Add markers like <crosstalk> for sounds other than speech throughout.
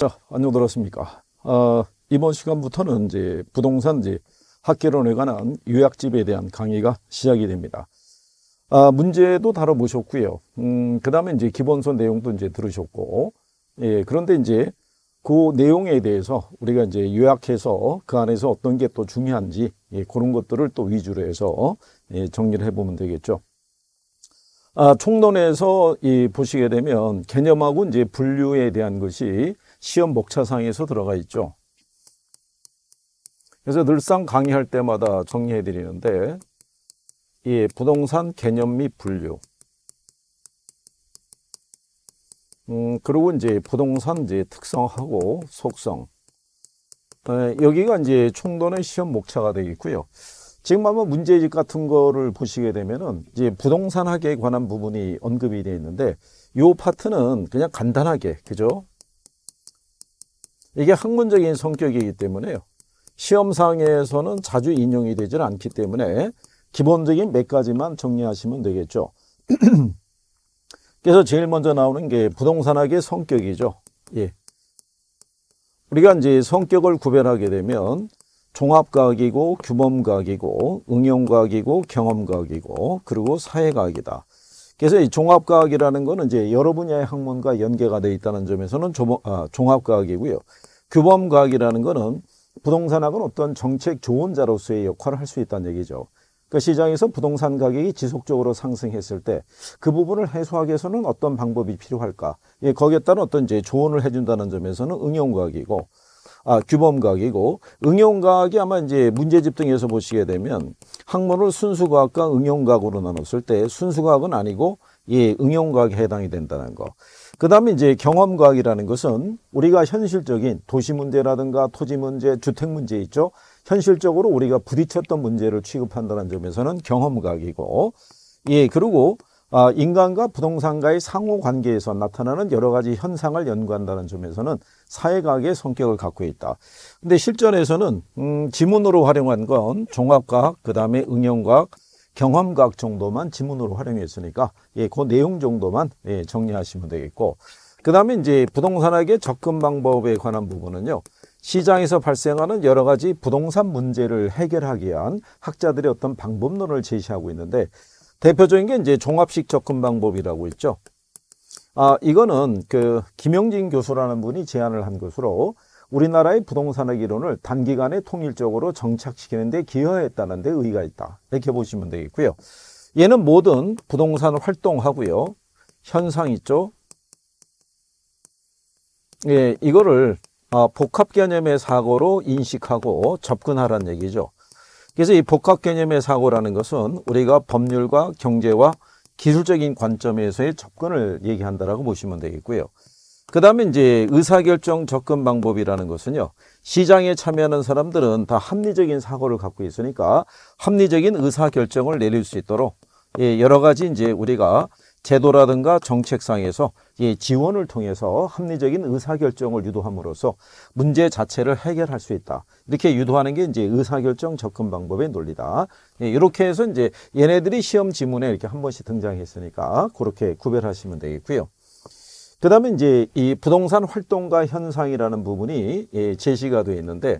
자, 안녕들 었습니까 어, 아, 이번 시간부터는 이제 부동산 이 학개론에 관한 요약집에 대한 강의가 시작이 됩니다. 아, 문제도 다뤄보셨고요. 음, 그 다음에 이제 기본서 내용도 이제 들으셨고, 예, 그런데 이제 그 내용에 대해서 우리가 이제 요약해서 그 안에서 어떤 게 또 중요한지, 예, 그런 것들을 또 위주로 해서, 예, 정리를 해보면 되겠죠. 아, 총론에서 이 보시게 되면 개념하고 이제 분류에 대한 것이 시험 목차상에서 들어가 있죠. 그래서 늘상 강의할 때마다 정리해 드리는데 이 예, 부동산 개념 및 분류 음, 그리고 이제 부동산 이제 특성하고 속성 에, 어, 여기가 이제 총돈의 시험 목차가 되겠고요. 지금 한번 문제집 같은 거를 보시게 되면은 이제 부동산학에 관한 부분이 언급이 되어 있는데 이 파트는 그냥 간단하게 그죠? 이게 학문적인 성격이기 때문에요. 시험상에서는 자주 인용이 되질 않기 때문에 기본적인 몇 가지만 정리하시면 되겠죠. <clears throat> 그래서 제일 먼저 나오는 게 부동산학의 성격이죠. 예. 우리가 이제 성격을 구별하게 되면 종합과학이고 규범과학이고 응용과학이고 경험과학이고 그리고 사회과학이다. 그래서 이 종합과학이라는 거는 이제 여러 분야의 학문과 연계가 돼 있다는 점에서는 조모, 아, 종합과학이고요. 규범과학이라는 거는 부동산학은 어떤 정책 조언자로서의 역할을 할 수 있다는 얘기죠. 그 시장에서 부동산 가격이 지속적으로 상승했을 때 그 부분을 해소하기 위해서는 어떤 방법이 필요할까? 예, 거기에 따른 어떤 이제 조언을 해준다는 점에서는 응용과학이고 아, 규범과학이고 응용과학이 아마 이제 문제집 등에서 보시게 되면 학문을 순수과학과 응용과학으로 나눴을 때 순수과학은 아니고 예, 응용과학에 해당이 된다는 거. 그 다음에 이제 경험과학이라는 것은 우리가 현실적인 도시 문제라든가 토지 문제, 주택 문제 있죠. 현실적으로 우리가 부딪혔던 문제를 취급한다는 점에서는 경험과학이고, 예, 그리고 아, 인간과 부동산가의 상호 관계에서 나타나는 여러 가지 현상을 연구한다는 점에서는 사회과학의 성격을 갖고 있다. 근데 실전에서는 음, 지문으로 활용한 건 종합과학, 그다음에 응용과학, 경험과학 정도만 지문으로 활용했으니까 예, 그 내용 정도만 예, 정리하시면 되겠고 그다음에 이제 부동산학의 접근 방법에 관한 부분은요. 시장에서 발생하는 여러 가지 부동산 문제를 해결하기 위한 학자들의 어떤 방법론을 제시하고 있는데 대표적인 게 이제 종합식 접근 방법이라고 있죠. 아, 이거는 그 김영진 교수라는 분이 제안을 한 것으로 우리나라의 부동산의 이론을 단기간에 통일적으로 정착시키는 데 기여했다는 데 의의가 있다. 이렇게 보시면 되겠고요. 얘는 모든 부동산 활동하고요. 현상 있죠. 예, 이거를 아, 복합 개념의 사고로 인식하고 접근하라는 얘기죠. 그래서 이 복합 개념의 사고라는 것은 우리가 법률과 경제와 기술적인 관점에서의 접근을 얘기한다라고 보시면 되겠고요. 그 다음에 이제 의사결정 접근 방법이라는 것은요. 시장에 참여하는 사람들은 다 합리적인 사고를 갖고 있으니까 합리적인 의사결정을 내릴 수 있도록 예, 여러 가지 이제 우리가 제도라든가 정책상에서 지원을 통해서 합리적인 의사결정을 유도함으로써 문제 자체를 해결할 수 있다. 이렇게 유도하는 게 이제 의사결정 접근 방법의 논리다. 예, 이렇게 해서 이제 얘네들이 시험 지문에 이렇게 한 번씩 등장했으니까 그렇게 구별하시면 되겠고요. 그 다음에 이제 이 부동산 활동가 현상이라는 부분이 예, 제시가 되어 있는데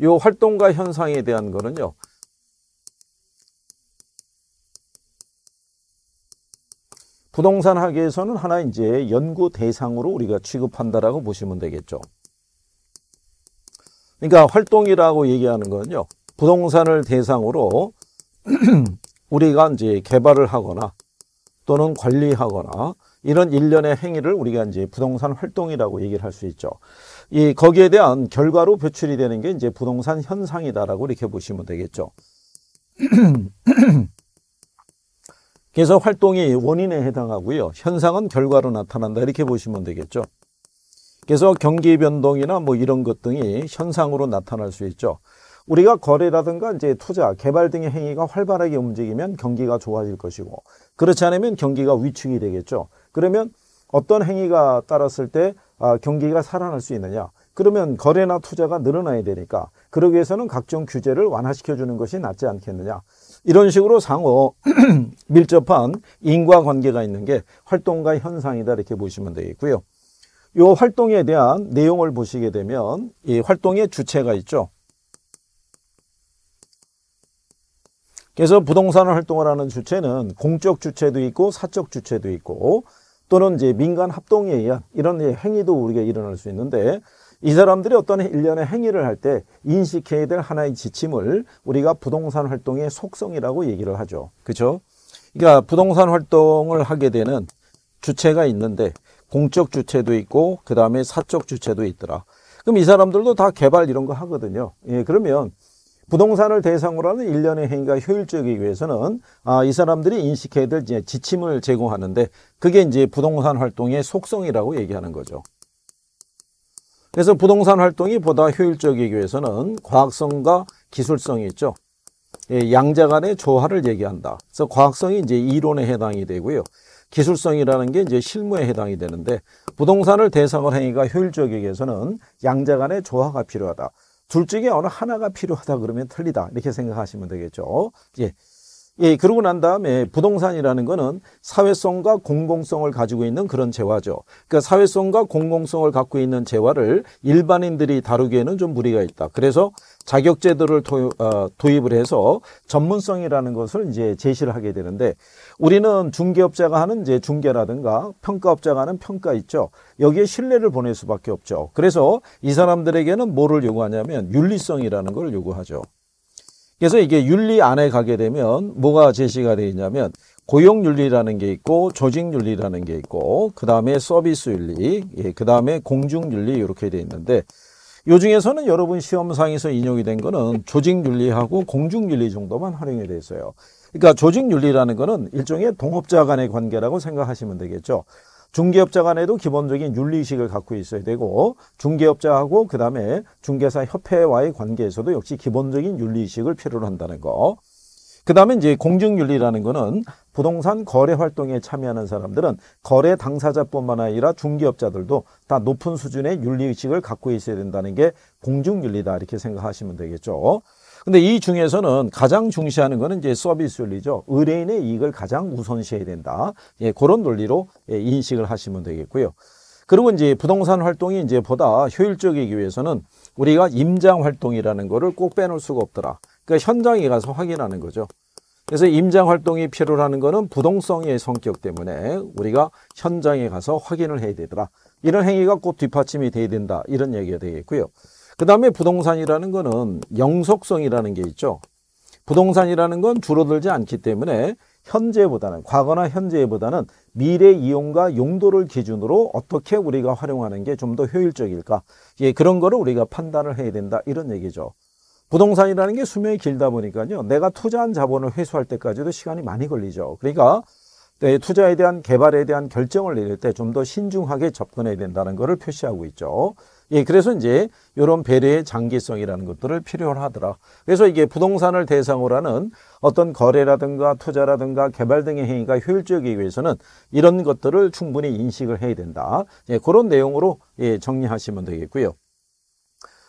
이 활동가 현상에 대한 거는요. 부동산 학에서는 하나 이제 연구 대상으로 우리가 취급한다라고 보시면 되겠죠. 그러니까 활동이라고 얘기하는 건요. 부동산을 대상으로 <clears throat> 우리가 이제 개발을 하거나 또는 관리하거나 이런 일련의 행위를 우리가 이제 부동산 활동이라고 얘기를 할 수 있죠. 이 거기에 대한 결과로 표출이 되는 게 이제 부동산 현상이다라고 이렇게 보시면 되겠죠. <clears throat> 그래서 활동이 원인에 해당하고요. 현상은 결과로 나타난다 이렇게 보시면 되겠죠. 그래서 경기 변동이나 뭐 이런 것 등이 현상으로 나타날 수 있죠. 우리가 거래라든가 이제 투자, 개발 등의 행위가 활발하게 움직이면 경기가 좋아질 것이고 그렇지 않으면 경기가 위축이 되겠죠. 그러면 어떤 행위가 따랐을 때 아, 경기가 살아날 수 있느냐? 그러면 거래나 투자가 늘어나야 되니까 그러기 위해서는 각종 규제를 완화시켜 주는 것이 낫지 않겠느냐? 이런 식으로 상호 <clears throat> 밀접한 인과관계가 있는 게 활동과 현상이다 이렇게 보시면 되겠고요. 이 활동에 대한 내용을 보시게 되면 이 활동의 주체가 있죠. 그래서 부동산 활동을 하는 주체는 공적 주체도 있고 사적 주체도 있고 또는 이제 민간 합동에 의한 이런 행위도 우리가 일어날 수 있는데 이 사람들이 어떤 일련의 행위를 할 때 인식해야 될 하나의 지침을 우리가 부동산 활동의 속성이라고 얘기를 하죠. 그렇죠? 그러니까 부동산 활동을 하게 되는 주체가 있는데 공적 주체도 있고 그 다음에 사적 주체도 있더라. 그럼 이 사람들도 다 개발 이런 거 하거든요. 예, 그러면 부동산을 대상으로 하는 일련의 행위가 효율적이기 위해서는 아, 이 사람들이 인식해야 될 지침을 제공하는데 그게 이제 부동산 활동의 속성이라고 얘기하는 거죠. 그래서 부동산 활동이 보다 효율적이기 위해서는 과학성과 기술성이 있죠. 예, 양자 간의 조화를 얘기한다. 그래서 과학성이 이제 이론에 해당이 되고요. 기술성이라는 게 이제 실무에 해당이 되는데 부동산을 대상으로 행위가 효율적이기 위해서는 양자 간의 조화가 필요하다. 둘 중에 어느 하나가 필요하다 그러면 틀리다. 이렇게 생각하시면 되겠죠. 예. 예, 그러고 난 다음에 부동산이라는 거는 사회성과 공공성을 가지고 있는 그런 재화죠. 그러니까 사회성과 공공성을 갖고 있는 재화를 일반인들이 다루기에는 좀 무리가 있다. 그래서 자격제도를 어, 도입을 해서 전문성이라는 것을 이제 제시를 하게 되는데 우리는 중개업자가 하는 이제 중개라든가 평가업자가 하는 평가 있죠. 여기에 신뢰를 보낼 수밖에 없죠. 그래서 이 사람들에게는 뭐를 요구하냐면 윤리성이라는 걸 요구하죠. 그래서 이게 윤리 안에 가게 되면 뭐가 제시가 되어 있냐면 고용윤리라는 게 있고 조직윤리라는 게 있고 그 다음에 서비스윤리, 예, 그 다음에 공중윤리 이렇게 되어 있는데 요 중에서는 여러분 시험상에서 인용이 된 거는 조직윤리하고 공중윤리 정도만 활용이 돼있어요 그러니까 조직윤리라는 거는 일종의 동업자 간의 관계라고 생각하시면 되겠죠. 중개업자 간에도 기본적인 윤리의식을 갖고 있어야 되고 중개업자하고 그 다음에 중개사 협회와의 관계에서도 역시 기본적인 윤리의식을 필요로 한다는 거. 그 다음에 이제 공정윤리라는 거는 부동산 거래 활동에 참여하는 사람들은 거래 당사자뿐만 아니라 중개업자들도 다 높은 수준의 윤리의식을 갖고 있어야 된다는 게 공정윤리다 이렇게 생각하시면 되겠죠. 근데 이 중에서는 가장 중시하는 거는 이제 서비스 윤리죠. 의뢰인의 이익을 가장 우선시해야 된다. 예, 그런 논리로 예, 인식을 하시면 되겠고요. 그리고 이제 부동산 활동이 이제 보다 효율적이기 위해서는 우리가 임장 활동이라는 거를 꼭 빼놓을 수가 없더라. 그러니까 현장에 가서 확인하는 거죠. 그래서 임장 활동이 필요하는 로 거는 부동성의 성격 때문에 우리가 현장에 가서 확인을 해야 되더라. 이런 행위가 꼭 뒷받침이 돼야 된다. 이런 얘기가 되겠고요. 그 다음에 부동산이라는 거는 영속성이라는 게 있죠. 부동산이라는 건 줄어들지 않기 때문에 현재보다는 과거나 현재보다는 미래 이용과 용도를 기준으로 어떻게 우리가 활용하는 게 좀 더 효율적일까 예, 그런 거를 우리가 판단을 해야 된다 이런 얘기죠. 부동산이라는 게 수명이 길다 보니까요. 내가 투자한 자본을 회수할 때까지도 시간이 많이 걸리죠. 그러니까 투자에 대한 개발에 대한 결정을 내릴 때 좀 더 신중하게 접근해야 된다는 것을 표시하고 있죠. 예, 그래서 이제 이런 배려의 장기성이라는 것들을 필요로 하더라. 그래서 이게 부동산을 대상으로 하는 어떤 거래라든가 투자라든가 개발 등의 행위가 효율적이기 위해서는 이런 것들을 충분히 인식을 해야 된다. 예, 그런 내용으로 예, 정리하시면 되겠고요.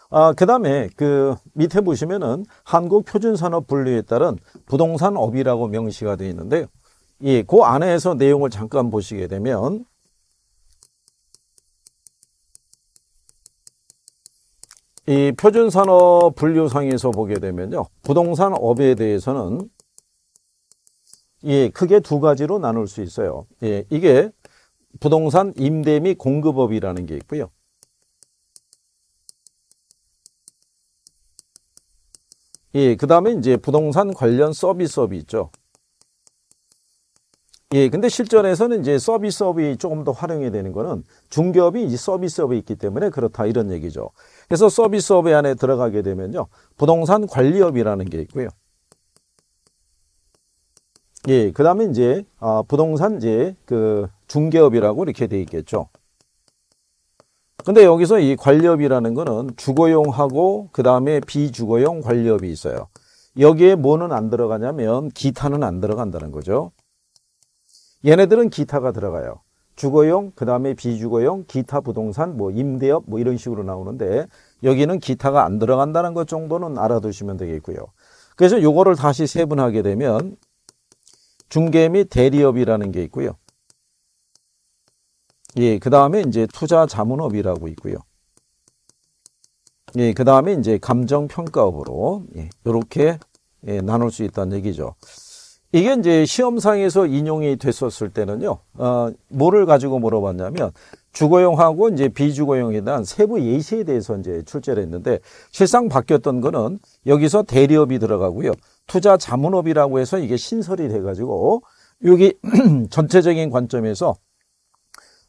아, 그 다음에 그 밑에 보시면은 한국 표준산업 분류에 따른 부동산업이라고 명시가 되어 있는데요. 예, 그 안에서 내용을 잠깐 보시게 되면 이 표준산업 분류상에서 보게 되면요. 부동산업에 대해서는 예, 크게 두 가지로 나눌 수 있어요. 예, 이게 부동산 임대 및 공급업이라는 게 있고요. 예, 그 다음에 이제 부동산 관련 서비스업이 있죠. 예, 근데 실전에서는 이제 서비스업이 조금 더 활용이 되는 거는 중기업이 이제 서비스업이 있기 때문에 그렇다 이런 얘기죠. 그래서 서비스업 에 안에 들어가게 되면요. 부동산 관리업이라는 게 있고요. 예, 그 다음에 이제, 아, 부동산 이제 그 중개업이라고 이렇게 돼 있겠죠. 근데 여기서 이 관리업이라는 거는 주거용하고 그 다음에 비주거용 관리업이 있어요. 여기에 뭐는 안 들어가냐면 기타는 안 들어간다는 거죠. 얘네들은 기타가 들어가요. 주거용, 그 다음에 비주거용, 기타 부동산, 뭐 임대업, 뭐 이런 식으로 나오는데 여기는 기타가 안 들어간다는 것 정도는 알아두시면 되겠고요. 그래서 요거를 다시 세분하게 되면 중개 및 대리업이라는 게 있고요. 예, 그 다음에 이제 투자 자문업이라고 있고요. 예, 그 다음에 이제 감정평가업으로, 이렇게 예, 예, 나눌 수 있다는 얘기죠. 이게 이제 시험상에서 인용이 됐었을 때는요, 어, 뭐를 가지고 물어봤냐면, 주거용하고 이제 비주거용에 대한 세부 예시에 대해서 이제 출제를 했는데, 실상 바뀌었던 거는 여기서 대리업이 들어가고요. 투자 자문업이라고 해서 이게 신설이 돼가지고, 여기 <clears throat> 전체적인 관점에서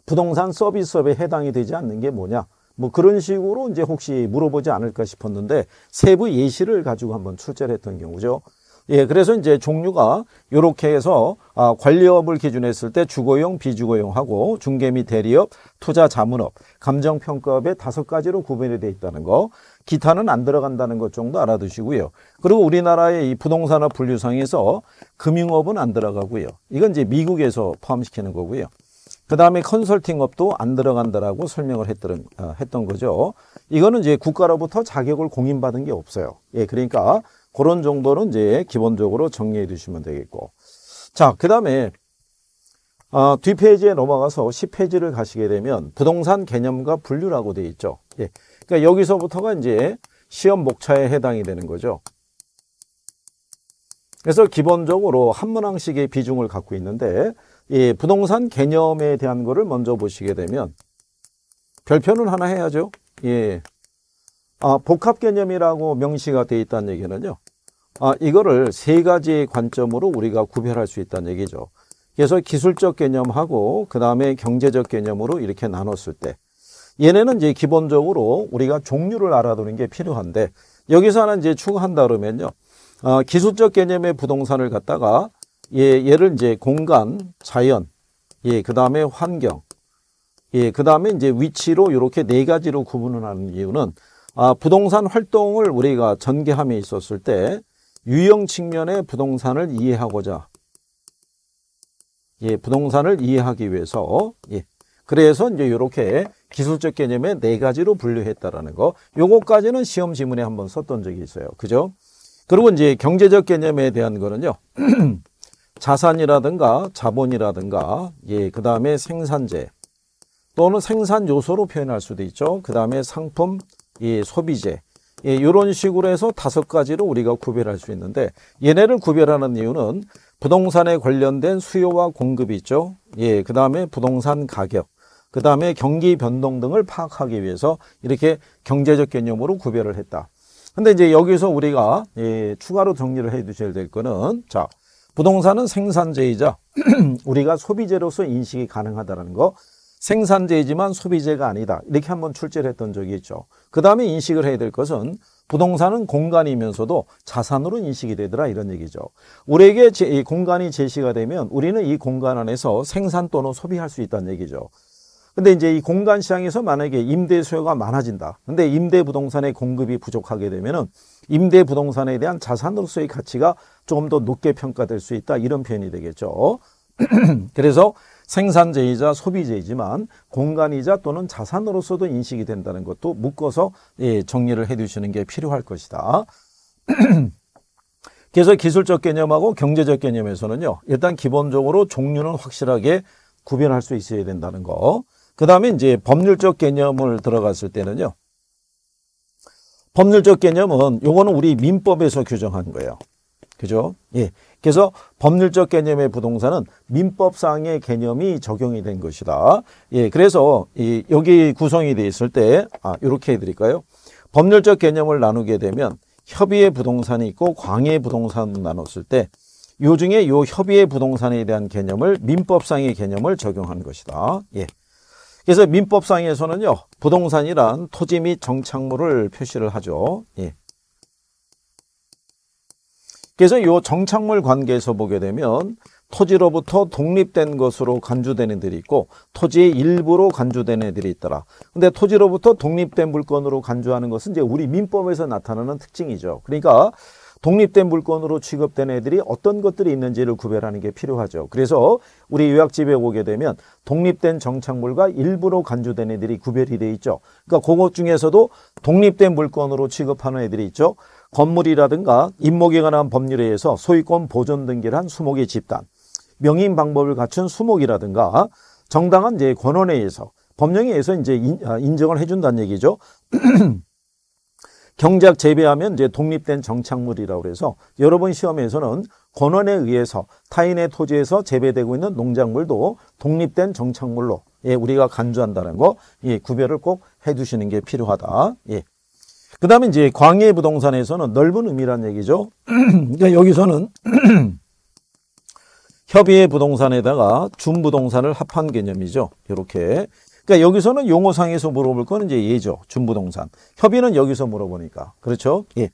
부동산 서비스업에 해당이 되지 않는 게 뭐냐. 뭐 그런 식으로 이제 혹시 물어보지 않을까 싶었는데 세부 예시를 가지고 한번 출제를 했던 경우죠. 예, 그래서 이제 종류가 이렇게 해서 아, 관리업을 기준했을 때 주거용, 비주거용하고 중개 및 대리업, 투자 자문업, 감정평가업의 다섯 가지로 구분이 되어 있다는 거, 기타는 안 들어간다는 것 정도 알아두시고요. 그리고 우리나라의 이 부동산업 분류상에서 금융업은 안 들어가고요. 이건 이제 미국에서 포함시키는 거고요. 그 다음에 컨설팅업도 안 들어간다라고 설명을 했던, 아, 했던 거죠. 이거는 이제 국가로부터 자격을 공인받은 게 없어요. 예, 그러니까 그런 정도는 이제 기본적으로 정리해 두시면 되겠고. 자, 그 다음에, 어, 아, 뒷페이지에 넘어가서 10페이지를 가시게 되면 부동산 개념과 분류라고 되어 있죠. 예. 그러니까 여기서부터가 이제 시험 목차에 해당이 되는 거죠. 그래서 기본적으로 한 문항씩의 비중을 갖고 있는데 예, 부동산 개념에 대한 거를 먼저 보시게 되면 별표는 하나 해야죠. 예. 아, 복합 개념이라고 명시가 되어 있다는 얘기는요. 아, 이거를 세 가지 관점으로 우리가 구별할 수 있다는 얘기죠. 그래서 기술적 개념하고 그 다음에 경제적 개념으로 이렇게 나눴을 때 얘네는 이제 기본적으로 우리가 종류를 알아두는 게 필요한데 여기서 하나 이제 추가한다 그러면요. 아, 기술적 개념의 부동산을 갖다가 예, 얘를 이제 공간, 자연, 예, 그 다음에 환경, 예, 그 다음에 이제 위치로 이렇게 네 가지로 구분을 하는 이유는 아, 부동산 활동을 우리가 전개함에 있었을 때 유형 측면의 부동산을 이해하고자 예, 부동산을 이해하기 위해서 예. 그래서 이제 이렇게 기술적 개념의 네 가지로 분류했다라는 거. 요거까지는 시험 지문에 한번 썼던 적이 있어요. 그죠? 그리고 이제 경제적 개념에 대한 거는요. <clears throat> 자산이라든가 자본이라든가 예, 그다음에 생산재 또는 생산 요소로 표현할 수도 있죠. 그다음에 상품, 예, 소비재 예, 이런 식으로 해서 다섯 가지로 우리가 구별할 수 있는데 얘네를 구별하는 이유는 부동산에 관련된 수요와 공급이 있죠. 예, 그 다음에 부동산 가격, 그 다음에 경기 변동 등을 파악하기 위해서 이렇게 경제적 개념으로 구별을 했다. 근데 이제 여기서 우리가 예, 추가로 정리를 해주셔야될 거는 자 부동산은 생산재이자 <clears throat> 우리가 소비재로서 인식이 가능하다는 거 생산재이지만 소비재가 아니다. 이렇게 한번 출제를 했던 적이 있죠. 그 다음에 인식을 해야 될 것은 부동산은 공간이면서도 자산으로 인식이 되더라 이런 얘기죠. 우리에게 이 공간이 제시가 되면 우리는 이 공간 안에서 생산 또는 소비할 수 있다는 얘기죠. 근데 이제 이 공간 시장에서 만약에 임대 수요가 많아진다. 근데 임대 부동산의 공급이 부족하게 되면은 임대 부동산에 대한 자산으로서의 가치가 조금 더 높게 평가될 수 있다. 이런 표현이 되겠죠. <clears throat> 그래서 생산재이자 소비재이지만 공간이자 또는 자산으로서도 인식이 된다는 것도 묶어서 예, 정리를 해두시는 게 필요할 것이다. <clears throat> 그래서 기술적 개념하고 경제적 개념에서는요. 일단 기본적으로 종류는 확실하게 구별할 수 있어야 된다는 거. 그 다음에 이제 법률적 개념을 들어갔을 때는요. 법률적 개념은 요거는 우리 민법에서 규정한 거예요. 그죠? 예. 그래서 법률적 개념의 부동산은 민법상의 개념이 적용이 된 것이다. 예. 그래서 이 여기 구성이 돼 있을 때 아, 이렇게 해 드릴까요? 법률적 개념을 나누게 되면 협의의 부동산이 있고 광의의 부동산을 나눴을 때 요 중에 요 협의의 부동산에 대한 개념을 민법상의 개념을 적용한 것이다. 예. 그래서 민법상에서는요. 부동산이란 토지 및 정착물을 표시를 하죠. 예. 그래서 이 정착물 관계에서 보게 되면 토지로부터 독립된 것으로 간주된 애들이 있고 토지의 일부로 간주된 애들이 있더라. 근데 토지로부터 독립된 물건으로 간주하는 것은 이제 우리 민법에서 나타나는 특징이죠. 그러니까 독립된 물건으로 취급된 애들이 어떤 것들이 있는지를 구별하는 게 필요하죠. 그래서 우리 요약집에 오게 되면 독립된 정착물과 일부로 간주된 애들이 구별이 돼 있죠. 그러니까 그것 중에서도 독립된 물건으로 취급하는 애들이 있죠. 건물이라든가 임목에 관한 법률에 의해서 소유권 보존 등기를 한 수목의 집단, 명인 방법을 갖춘 수목이라든가 정당한 이제 권원에 의해서 법령에 의해서 이제 아, 인정을 해준다는 얘기죠. <clears throat> 경작 재배하면 이제 독립된 정착물이라고 그래서 여러 번 시험에서는 권원에 의해서 타인의 토지에서 재배되고 있는 농작물도 독립된 정착물로 예, 우리가 간주한다는 거, 예, 구별을 꼭 해두시는 게 필요하다. 예, 그 다음에 이제 광해 부동산에서는 넓은 의미란 얘기죠. <clears throat> 그러니까 여기서는 <clears throat> 협의의 부동산에다가 준부동산을 합한 개념이죠. 이렇게. 그러니까 여기서는 용어상에서 물어볼 거는 이제 예죠. 준부동산. 협의는 여기서 물어보니까. 그렇죠? 예.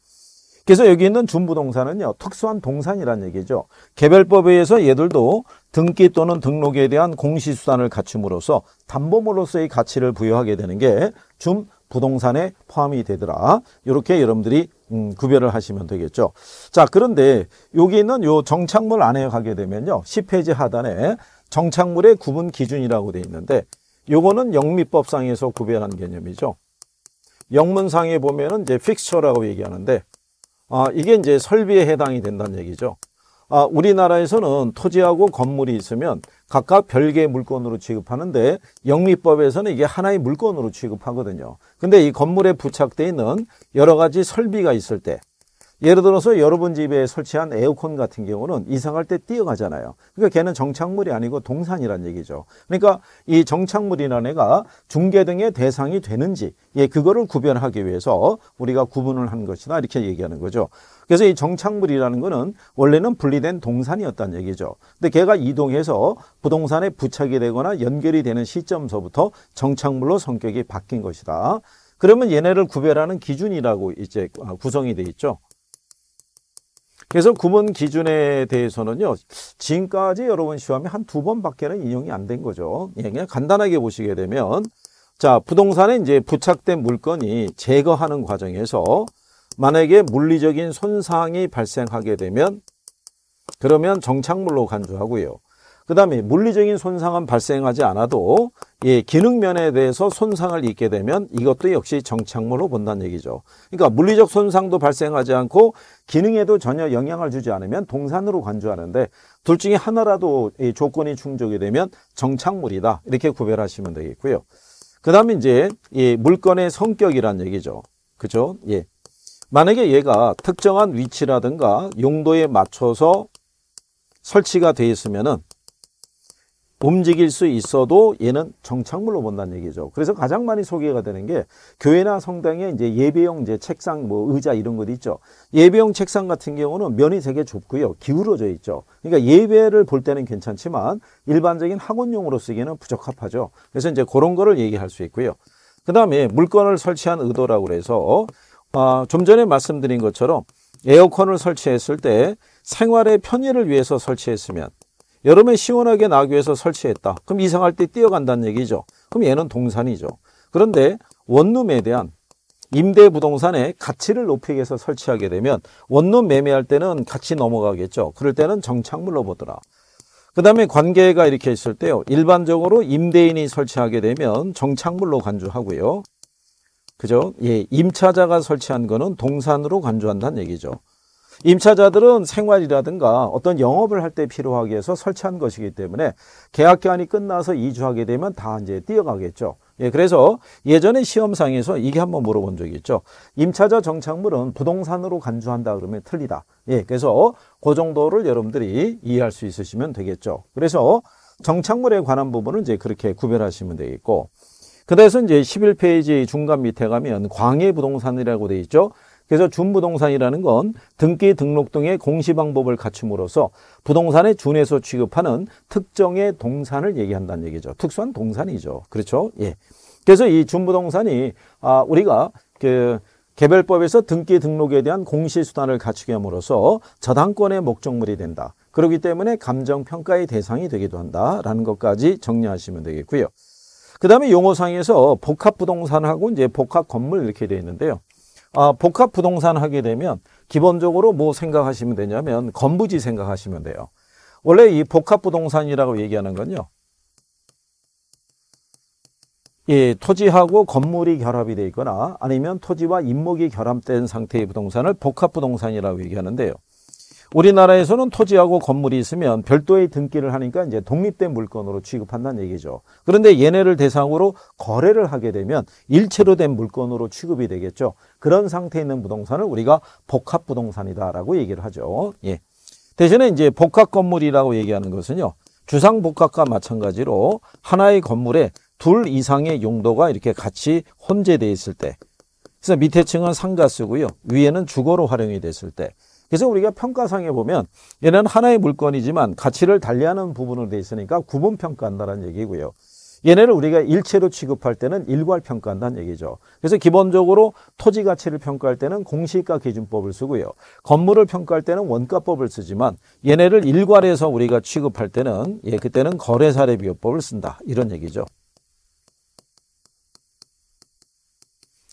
그래서 여기 있는 준부동산은요. 특수한 동산이란 얘기죠. 개별법에 의해서 얘들도 등기 또는 등록에 대한 공시수단을 갖춤으로써 담보물로서의 가치를 부여하게 되는 게준 부동산에 포함이 되더라. 이렇게 여러분들이 음, 구별을 하시면 되겠죠. 자, 그런데 여기 있는 요 정착물 안에 가게 되면요. 10페이지 하단에 정착물의 구분 기준이라고 되어 있는데 요거는 영미법상에서 구별한 개념이죠. 영문상에 보면은 이제 픽처라고 얘기하는데 아, 이게 이제 설비에 해당이 된다는 얘기죠. 아, 우리나라에서는 토지하고 건물이 있으면 각각 별개의 물건으로 취급하는데 영미법에서는 이게 하나의 물건으로 취급하거든요. 근데 이 건물에 부착되어 있는 여러 가지 설비가 있을 때 예를 들어서 여러분 집에 설치한 에어컨 같은 경우는 이상할 때 뛰어가잖아요. 그러니까 걔는 정착물이 아니고 동산이란 얘기죠. 그러니까 이 정착물이라는 애가 중개 등의 대상이 되는지 예, 그거를 구별하기 위해서 우리가 구분을 한 것이다 이렇게 얘기하는 거죠. 그래서 이 정착물이라는 거는 원래는 분리된 동산이었다는 얘기죠. 근데 걔가 이동해서 부동산에 부착이 되거나 연결이 되는 시점서부터 정착물로 성격이 바뀐 것이다. 그러면 얘네를 구별하는 기준이라고 이제 아, 구성이 돼 있죠. 그래서 구번 기준에 대해서는요, 지금까지 여러 분시험에한 두 번밖에는 인용이 안 된 거죠. 예, 그냥 간단하게 보시게 되면, 자, 부동산에 이제 부착된 물건이 제거하는 과정에서 만약에 물리적인 손상이 발생하게 되면 그러면 정착물로 간주하고요. 그 다음에 물리적인 손상은 발생하지 않아도 예, 기능면에 대해서 손상을 입게 되면 이것도 역시 정착물로 본다는 얘기죠. 그러니까 물리적 손상도 발생하지 않고 기능에도 전혀 영향을 주지 않으면 동산으로 관주하는데둘 중에 하나라도 이 조건이 충족이 되면 정착물이다 이렇게 구별하시면 되겠고요. 그 다음에 이제 이 물건의 성격이란 얘기죠. 그죠? 예. 만약에 얘가 특정한 위치라든가 용도에 맞춰서 설치가 돼 있으면은 움직일 수 있어도 얘는 정착물로 본다는 얘기죠. 그래서 가장 많이 소개가 되는 게 교회나 성당에 이제 예배용 이제 책상 뭐 의자 이런 것도 있죠. 예배용 책상 같은 경우는 면이 되게 좁고요. 기울어져 있죠. 그러니까 예배를 볼 때는 괜찮지만 일반적인 학원용으로 쓰기에는 부적합하죠. 그래서 이제 그런 거를 얘기할 수 있고요. 그다음에 물건을 설치한 의도라고 해서 아, 좀 전에 말씀드린 것처럼 에어컨을 설치했을 때 생활의 편의를 위해서 설치했으면 여름에 시원하게 나기 위해서 설치했다. 그럼 이상할 때 뛰어간다는 얘기죠. 그럼 얘는 동산이죠. 그런데 원룸에 대한 임대 부동산의 가치를 높이기 위해서 설치하게 되면 원룸 매매할 때는 같이 넘어가겠죠. 그럴 때는 정착물로 보더라. 그 다음에 관계가 이렇게 있을 때요. 일반적으로 임대인이 설치하게 되면 정착물로 간주하고요. 그죠? 예, 임차자가 설치한 거는 동산으로 간주한다는 얘기죠. 임차자들은 생활이라든가 어떤 영업을 할 때 필요하기 위해서 설치한 것이기 때문에 계약 기간이 끝나서 이주하게 되면 다 이제 뛰어가겠죠. 예, 그래서 예전에 시험상에서 이게 한번 물어본 적이 있죠. 임차자 정착물은 부동산으로 간주한다 그러면 틀리다. 예, 그래서 그 정도를 여러분들이 이해할 수 있으시면 되겠죠. 그래서 정착물에 관한 부분은 이제 그렇게 구별하시면 되겠고. 그래서 이제 11페이지 중간 밑에 가면 광해 부동산이라고 돼 있죠. 그래서 준부동산이라는 건 등기 등록 등의 공시 방법을 갖춤으로써 부동산에 준해서 취급하는 특정의 동산을 얘기한다는 얘기죠. 특수한 동산이죠. 그렇죠? 예. 그래서 이 준부동산이 아 우리가 그 개별법에서 등기 등록에 대한 공시 수단을 갖추게 함으로써 저당권의 목적물이 된다. 그렇기 때문에 감정 평가의 대상이 되기도 한다라는 것까지 정리하시면 되겠고요. 그다음에 용어상에서 복합 부동산하고 이제 복합 건물 이렇게 되어 있는데요. 아, 복합 부동산 하게 되면 기본적으로 뭐 생각하시면 되냐면 건부지 생각하시면 돼요. 원래 이 복합 부동산이라고 얘기하는 건요. 예, 토지하고 건물이 결합이 되어 있거나 아니면 토지와 임목이 결합된 상태의 부동산을 복합 부동산이라고 얘기하는데요. 우리나라에서는 토지하고 건물이 있으면 별도의 등기를 하니까 이제 독립된 물건으로 취급한다는 얘기죠. 그런데 얘네를 대상으로 거래를 하게 되면 일체로 된 물건으로 취급이 되겠죠. 그런 상태에 있는 부동산을 우리가 복합 부동산이다라고 얘기를 하죠. 예. 대신에 이제 복합 건물이라고 얘기하는 것은요. 주상 복합과 마찬가지로 하나의 건물에 둘 이상의 용도가 이렇게 같이 혼재되어 있을 때 그래서 밑에 층은 상가 쓰고요. 위에는 주거로 활용이 됐을 때 그래서 우리가 평가상에 보면 얘는 하나의 물건이지만 가치를 달리하는 부분으로 돼 있으니까 구분 평가한다는 얘기고요. 얘네를 우리가 일체로 취급할 때는 일괄 평가한다는 얘기죠. 그래서 기본적으로 토지 가치를 평가할 때는 공시가 기준법을 쓰고요. 건물을 평가할 때는 원가법을 쓰지만 얘네를 일괄해서 우리가 취급할 때는 예, 그때는 거래사례 비교법을 쓴다. 이런 얘기죠.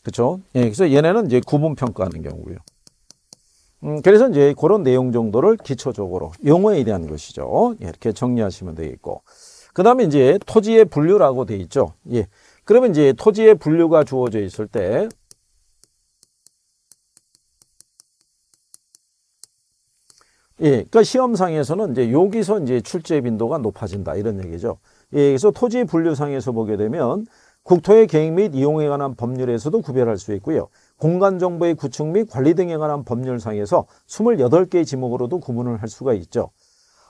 그렇죠? 예, 그래서 얘네는 이제 구분 평가하는 경우고요. 음, 그래서 이제 그런 내용 정도를 기초적으로 용어에 대한 것이죠. 예, 이렇게 정리하시면 되겠고. 그 다음에 이제 토지의 분류라고 돼 있죠. 예. 그러면 이제 토지의 분류가 주어져 있을 때 예, 그러니까 시험상에서는 이제 여기서 이제 출제 빈도가 높아진다 이런 얘기죠. 예, 그래서 토지 분류상에서 보게 되면 국토의 계획 및 이용에 관한 법률에서도 구별할 수 있고요. 공간정보의 구축 및 관리 등에 관한 법률상에서 28개의 지목으로도 구분을 할 수가 있죠.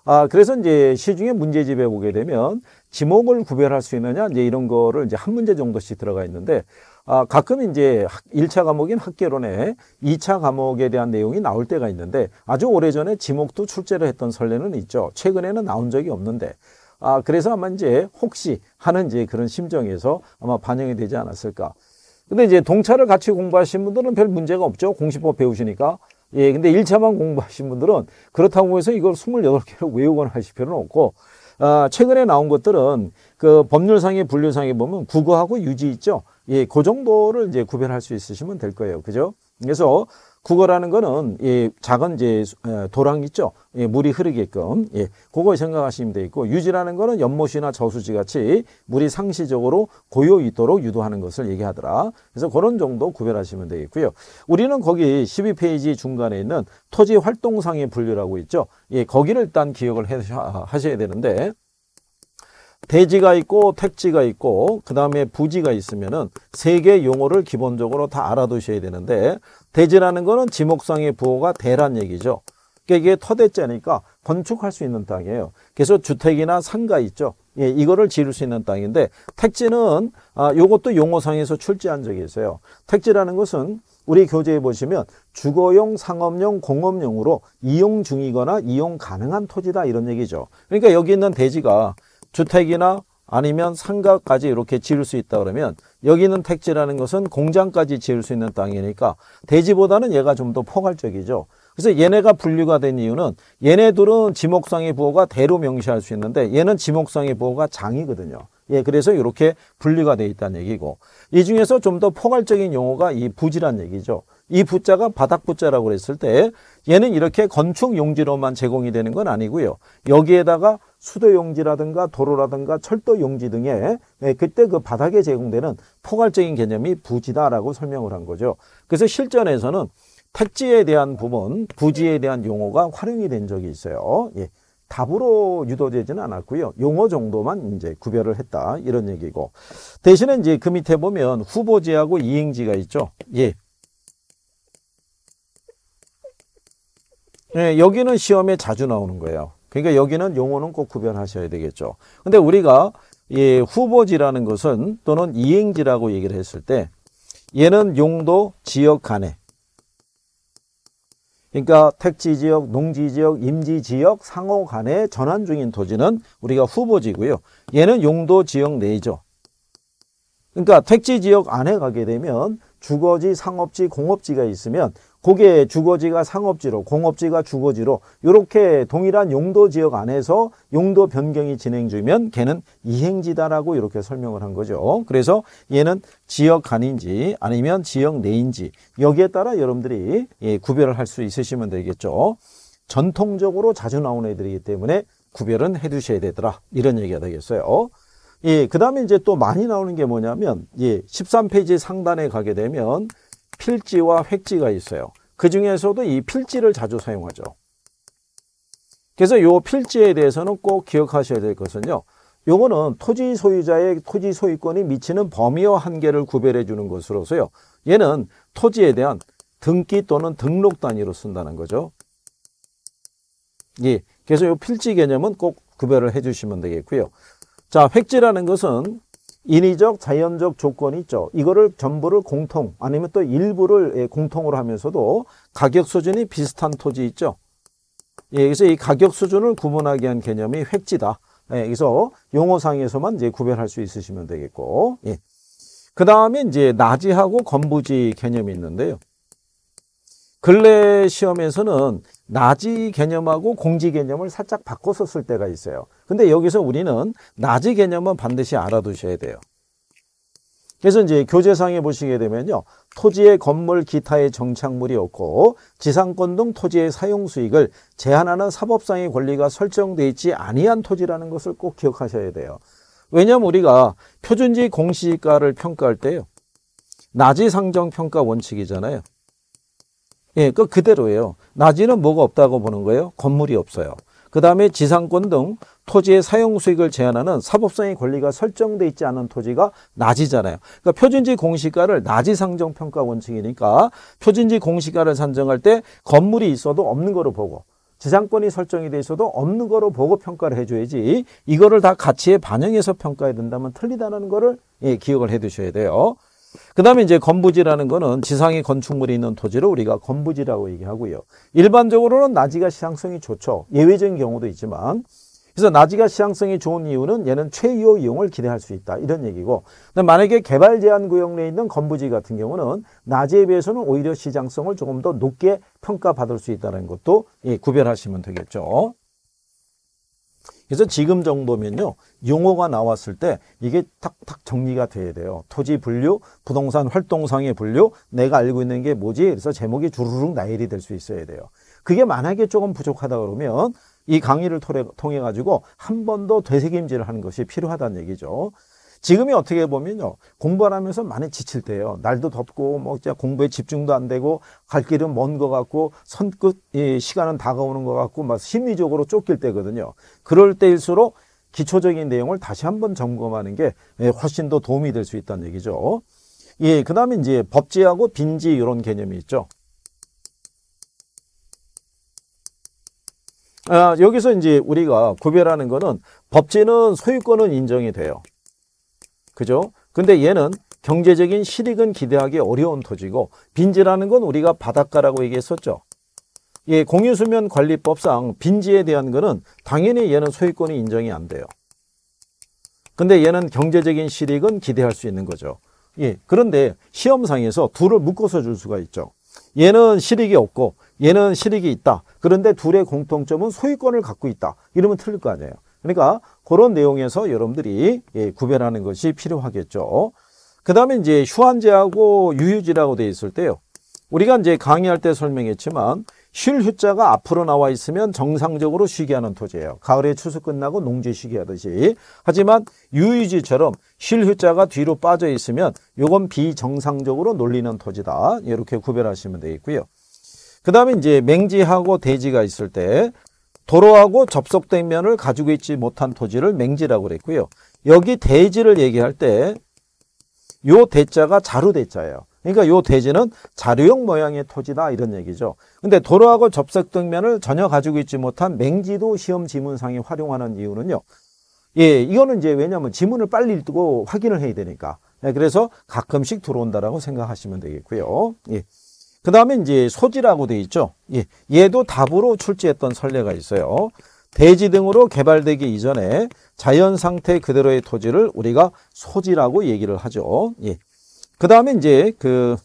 아, 그래서 이제 시중에 문제집에 보게 되면 지목을 구별할 수 있느냐, 이제 이런 거를 이제 한 문제 정도씩 들어가 있는데, 아, 가끔 이제 1차 과목인 학계론에 2차 과목에 대한 내용이 나올 때가 있는데, 아주 오래전에 지목도 출제를 했던 설례는 있죠. 최근에는 나온 적이 없는데, 아, 그래서 아마 이제 혹시 하는 이제 그런 심정에서 아마 반영이 되지 않았을까. 근데 이제 동차를 같이 공부하신 분들은 별 문제가 없죠. 공시법 배우시니까. 예, 근데 일차만 공부하신 분들은 그렇다고 해서 이걸 스물여덟 개로 외우거나 하실 필요는 없고, 아, 최근에 나온 것들은 그 법률상의 분류상에 보면 국어하고 유지 있죠. 예, 그 정도를 이제 구별할 수 있으시면 될 거예요. 그죠? 그래서 국어라는 거는 예, 작은 이제 도랑 있죠. 예, 물이 흐르게끔 예, 그거 생각하시면 되겠고 유지라는 거는 연못이나 저수지 같이 물이 상시적으로 고여 있도록 유도하는 것을 얘기하더라. 그래서 그런 정도 구별하시면 되겠고요. 우리는 거기 12페이지 중간에 있는 토지 활동상의 분류라고 있죠. 예, 거기를 일단 기억을 하셔야 되는데 대지가 있고 택지가 있고 그 다음에 부지가 있으면은 세 개 용어를 기본적으로 다 알아두셔야 되는데 대지라는 거는 지목상의 부호가 대란 얘기죠. 그러니까 이게 터대자니까 건축할 수 있는 땅이에요. 그래서 주택이나 상가 있죠. 예, 이거를 지을 수 있는 땅인데 택지는 아, 요것도 용어상에서 출제한 적이 있어요. 택지라는 것은 우리 교재에 보시면 주거용, 상업용, 공업용으로 이용 중이거나 이용 가능한 토지다 이런 얘기죠. 그러니까 여기 있는 대지가 주택이나 아니면 상가까지 이렇게 지을 수 있다 그러면 여기는 택지라는 것은 공장까지 지을 수 있는 땅이니까 대지보다는 얘가 좀 더 포괄적이죠. 그래서 얘네가 분류가 된 이유는 얘네들은 지목상의 부호가 대로 명시할 수 있는데 얘는 지목상의 부호가 장이거든요. 예, 그래서 이렇게 분류가 돼 있다는 얘기고 이 중에서 좀 더 포괄적인 용어가 이 부지란 얘기죠. 이 부자가 바닥 부자라고 그랬을 때 얘는 이렇게 건축 용지로만 제공이 되는 건 아니고요. 여기에다가 수도 용지라든가 도로라든가 철도 용지 등에 네, 그때 그 바닥에 제공되는 포괄적인 개념이 부지다라고 설명을 한 거죠. 그래서 실전에서는 택지에 대한 부분, 부지에 대한 용어가 활용이 된 적이 있어요. 예, 답으로 유도되지는 않았고요. 용어 정도만 이제 구별을 했다 이런 얘기고 대신에 이제 그 밑에 보면 후보지하고 이행지가 있죠. 예, 예, 여기는 시험에 자주 나오는 거예요. 그러니까 여기는 용어는 꼭 구별하셔야 되겠죠. 근데 우리가 예, 후보지라는 것은 또는 이행지라고 얘기를 했을 때 얘는 용도 지역 간에 그러니까 택지 지역, 농지 지역, 임지 지역, 상호 간에 전환 중인 토지는 우리가 후보지고요. 얘는 용도 지역 내죠. 그러니까 택지 지역 안에 가게 되면 주거지, 상업지, 공업지가 있으면 고게 주거지가 상업지로 공업지가 주거지로 이렇게 동일한 용도 지역 안에서 용도 변경이 진행 중이면 걔는 이행지다라고 이렇게 설명을 한 거죠. 그래서 얘는 지역 간인지 아니면 지역 내인지 여기에 따라 여러분들이 예, 구별을 할 수 있으시면 되겠죠. 전통적으로 자주 나오는 애들이기 때문에 구별은 해두셔야 되더라 이런 얘기가 되겠어요. 예, 그 다음에 이제 또 많이 나오는 게 뭐냐면 예, 13페이지 상단에 가게 되면 필지와 획지가 있어요. 그 중에서도 이 필지를 자주 사용하죠. 그래서 요 필지에 대해서는 꼭 기억하셔야 될 것은요. 요거는 토지 소유자의 토지 소유권이 미치는 범위와 한계를 구별해 주는 것으로서요. 얘는 토지에 대한 등기 또는 등록 단위로 쓴다는 거죠. 예. 그래서 요 필지 개념은 꼭 구별을 해 주시면 되겠고요. 자, 획지라는 것은 인위적, 자연적 조건이 있죠. 이거를 전부를 공통 아니면 또 일부를 예, 공통으로 하면서도 가격 수준이 비슷한 토지 있죠. 예, 그래서 이 가격 수준을 구분하게 한 개념이 획지다. 예, 그래서 용어상에서만 이제 구별할 수 있으시면 되겠고. 예. 그 다음에 이제 나지하고 건부지 개념이 있는데요. 근래 시험에서는 낮이 개념하고 공지 개념을 살짝 바꿔서 쓸 때가 있어요. 근데 여기서 우리는 낮이 개념은 반드시 알아두셔야 돼요. 그래서 이제 교재상에 보시게 되면요. 토지의 건물 기타의 정착물이 없고 지상권 등 토지의 사용 수익을 제한하는 사법상의 권리가 설정돼 있지 아니한 토지라는 것을 꼭 기억하셔야 돼요. 왜냐하면 우리가 표준지 공시가를 평가할 때요. 낮이 상정 평가 원칙이잖아요. 예, 그 그대로예요. 낮에는 뭐가 없다고 보는 거예요? 건물이 없어요. 그 다음에 지상권 등 토지의 사용 수익을 제한하는 사법성의 권리가 설정돼 있지 않은 토지가 낮이잖아요. 그러니까 표준지 공시가를 낮이 상정 평가 원칙이니까 표준지 공시가를 산정할 때 건물이 있어도 없는 거로 보고 지상권이 설정이 돼 있어도 없는 거로 보고 평가를 해줘야지 이거를 다 가치에 반영해서 평가해야 된다면 틀리다는 거를 예, 기억을 해 두셔야 돼요. 그 다음에 이제 건부지라는 거는 지상에 건축물이 있는 토지를 우리가 건부지라고 얘기하고요. 일반적으로는 나지가 시향성이 좋죠. 예외적인 경우도 있지만 그래서 나지가 시향성이 좋은 이유는 얘는 최요 유 이용을 기대할 수 있다 이런 얘기고 근데 만약에 개발 제한 구역 내에 있는 건부지 같은 경우는 나지에 비해서는 오히려 시장성을 조금 더 높게 평가받을 수 있다는 것도 예, 구별하시면 되겠죠. 그래서 지금 정도면요. 용어가 나왔을 때 이게 탁탁 정리가 돼야 돼요. 토지 분류, 부동산 활동상의 분류, 내가 알고 있는 게 뭐지? 그래서 제목이 주르륵 나열이 될 수 있어야 돼요. 그게 만약에 조금 부족하다 그러면 이 강의를 통해 가지고 한 번 더 되새김질을 하는 것이 필요하다는 얘기죠. 지금이 어떻게 보면요. 공부를 하면서 많이 지칠 때예요. 날도 덥고 뭐 진짜 공부에 집중도 안 되고 갈 길은 먼 것 같고 선끝 예, 시간은 다가오는 것 같고 막 심리적으로 쫓길 때거든요. 그럴 때일수록 기초적인 내용을 다시 한번 점검하는 게 예, 훨씬 더 도움이 될 수 있다는 얘기죠. 예, 그 다음에 이제 법제하고 빈지 이런 개념이 있죠. 아, 여기서 이제 우리가 구별하는 거는 법제는 소유권은 인정이 돼요. 그죠? 근데 얘는 경제적인 실익은 기대하기 어려운 토지고 빈지라는 건 우리가 바닷가라고 얘기했었죠. 예, 공유수면 관리법상 빈지에 대한 거는 당연히 얘는 소유권이 인정이 안 돼요. 근데 얘는 경제적인 실익은 기대할 수 있는 거죠. 예, 그런데 시험상에서 둘을 묶어서 줄 수가 있죠. 얘는 실익이 없고 얘는 실익이 있다. 그런데 둘의 공통점은 소유권을 갖고 있다. 이러면 틀릴 거 아니에요. 그러니까 그런 내용에서 여러분들이 예, 구별하는 것이 필요하겠죠. 그 다음에 이제 휴환제하고 유유지라고 되어 있을 때요. 우리가 이제 강의할 때 설명했지만 쉴 휴자가 앞으로 나와 있으면 정상적으로 쉬게 하는 토지예요. 가을에 추수 끝나고 농지 쉬게 하듯이. 하지만 유유지처럼 쉴 휴자가 뒤로 빠져 있으면 이건 비정상적으로 놀리는 토지다. 이렇게 구별하시면 되겠고요. 그 다음에 이제 맹지하고 대지가 있을 때 도로하고 접속된면을 가지고 있지 못한 토지를 맹지라고 그랬고요. 여기 대지를 얘기할 때 요 대자가 자루 대자예요. 그러니까 요 대지는 자료형 모양의 토지다 이런 얘기죠. 근데 도로하고 접속된면을 전혀 가지고 있지 못한 맹지도 시험 지문상에 활용하는 이유는요. 예, 이거는 이제 왜냐하면 지문을 빨리 읽고 확인을 해야 되니까. 예, 그래서 가끔씩 들어온다라고 생각하시면 되겠고요. 예. 그 다음에 이제 소지라고 돼 있죠. 예, 얘도 답으로 출제했던 선례가 있어요. 대지 등으로 개발되기 이전에 자연 상태 그대로의 토지를 우리가 소지라고 얘기를 하죠. 예. 그 다음에 이제 그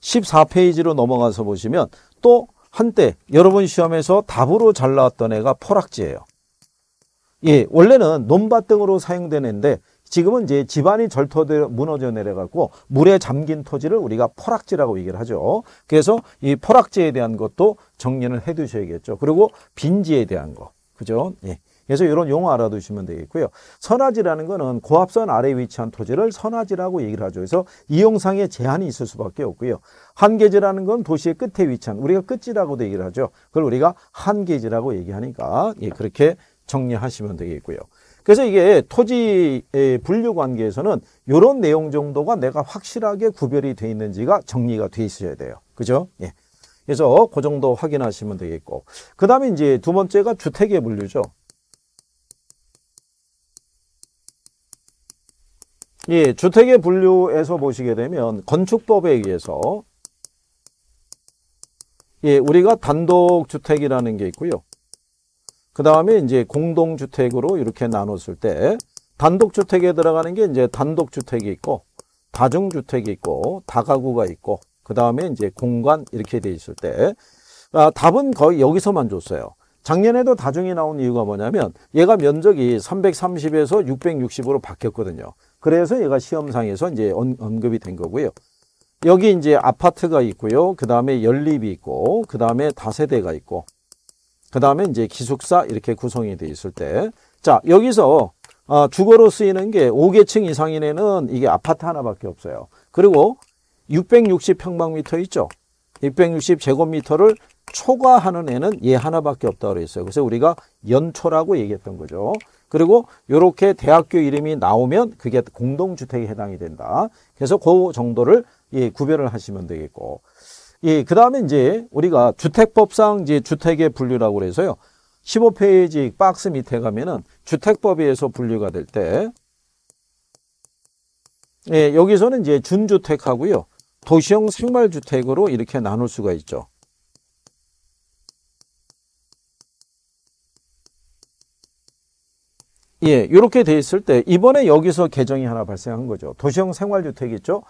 14페이지로 넘어가서 보시면 또 한때 여러분 시험에서 답으로 잘 나왔던 애가 포락지예요. 예, 원래는 논밭 등으로 사용되는데 지금은 이제 집안이 절터되어 무너져 내려가고 물에 잠긴 토지를 우리가 포락지라고 얘기를 하죠. 그래서 이 포락지에 대한 것도 정리를 해 두셔야겠죠. 그리고 빈지에 대한 거. 그죠? 예. 그래서 이런 용어 알아두시면 되겠고요. 선화지라는 거는 고압선 아래 에 위치한 토지를 선화지라고 얘기를 하죠. 그래서 이용상의 제한이 있을 수밖에 없고요. 한계지라는 건 도시의 끝에 위치한 우리가 끝지라고도 얘기를 하죠. 그걸 우리가 한계지라고 얘기하니까 예, 그렇게 정리하시면 되겠고요. 그래서 이게 토지 분류 관계에서는 이런 내용 정도가 내가 확실하게 구별이 돼 있는지가 정리가 돼 있어야 돼요. 그죠? 예. 그래서 그 정도 확인하시면 되겠고 그 다음에 이제 두 번째가 주택의 분류죠. 예, 주택의 분류에서 보시게 되면 건축법에 의해서 예, 우리가 단독주택이라는 게 있고요. 그 다음에 이제 공동주택으로 이렇게 나눴을 때 단독주택에 들어가는 게 이제 단독주택이 있고 다중주택이 있고 다가구가 있고 그 다음에 이제 공간 이렇게 돼 있을 때 아, 답은 거의 여기서만 줬어요. 작년에도 다중이 나온 이유가 뭐냐면 얘가 면적이 330에서 660으로 바뀌었거든요. 그래서 얘가 시험상에서 이제 언급이 된 거고요. 여기 이제 아파트가 있고요. 그 다음에 연립이 있고 그 다음에 다세대가 있고 그 다음에 이제 기숙사 이렇게 구성이 돼 있을 때자 여기서 어, 주거로 쓰이는 게 5계층 이상인에는 이게 아파트 하나밖에 없어요. 그리고 660평방미터 있죠. 660제곱미터를 초과하는 애는 얘 하나밖에 없다고 그랬어요. 그래서 우리가 연초라고 얘기했던 거죠. 그리고 이렇게 대학교 이름이 나오면 그게 공동주택에 해당이 된다. 그래서 그 정도를 예, 구별을 하시면 되겠고 예, 그 다음에 이제 우리가 주택법상 이제 주택의 분류라고 그래서요. 15페이지 박스 밑에 가면은 주택법에 서 분류가 될 때, 예, 여기서는 이제 준주택하고요. 도시형 생활주택으로 이렇게 나눌 수가 있죠. 예, 이렇게 돼 있을 때 이번에 여기서 개정이 하나 발생한 거죠. 도시형 생활주택 있죠.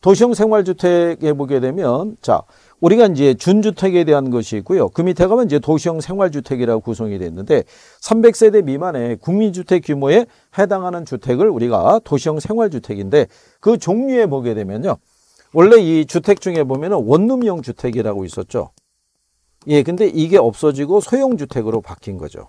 도시형 생활주택에 보게 되면 자 우리가 이제 준주택에 대한 것이 있고요. 그 밑에 가면 이제 도시형 생활주택이라고 구성이 되어 있는데 300세대 미만의 국민주택 규모에 해당하는 주택을 우리가 도시형 생활주택인데 그 종류에 보게 되면요. 원래 이 주택 중에 보면 원룸형 주택이라고 있었죠. 예, 근데 이게 없어지고 소형주택으로 바뀐 거죠.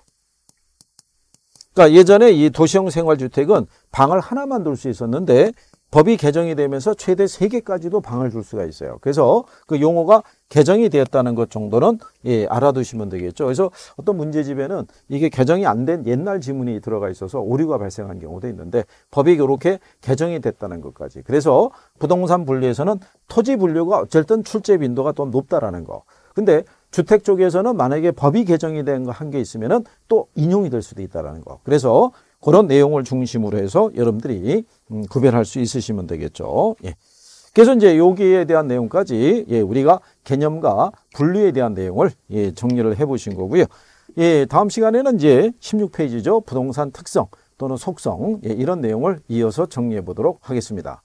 그러니까 예전에 이 도시형 생활주택은 방을 하나만 둘 수 있었는데 법이 개정이 되면서 최대 3개까지도 방을 줄 수가 있어요. 그래서 그 용어가 개정이 되었다는 것 정도는 예, 알아두시면 되겠죠. 그래서 어떤 문제집에는 이게 개정이 안 된 옛날 지문이 들어가 있어서 오류가 발생한 경우도 있는데 법이 그렇게 개정이 됐다는 것까지. 그래서 부동산 분류에서는 토지 분류가 어쨌든 출제 빈도가 좀 높다라는 거. 근데 주택 쪽에서는 만약에 법이 개정이 된 거 한 개 있으면은 또 인용이 될 수도 있다라는 거. 그래서 그런 내용을 중심으로 해서 여러분들이 음, 구별할 수 있으시면 되겠죠. 예. 그래서 이제 여기에 대한 내용까지 예, 우리가 개념과 분류에 대한 내용을 예, 정리를 해 보신 거고요. 예, 다음 시간에는 이제 16페이지죠. 부동산 특성 또는 속성 예, 이런 내용을 이어서 정리해 보도록 하겠습니다.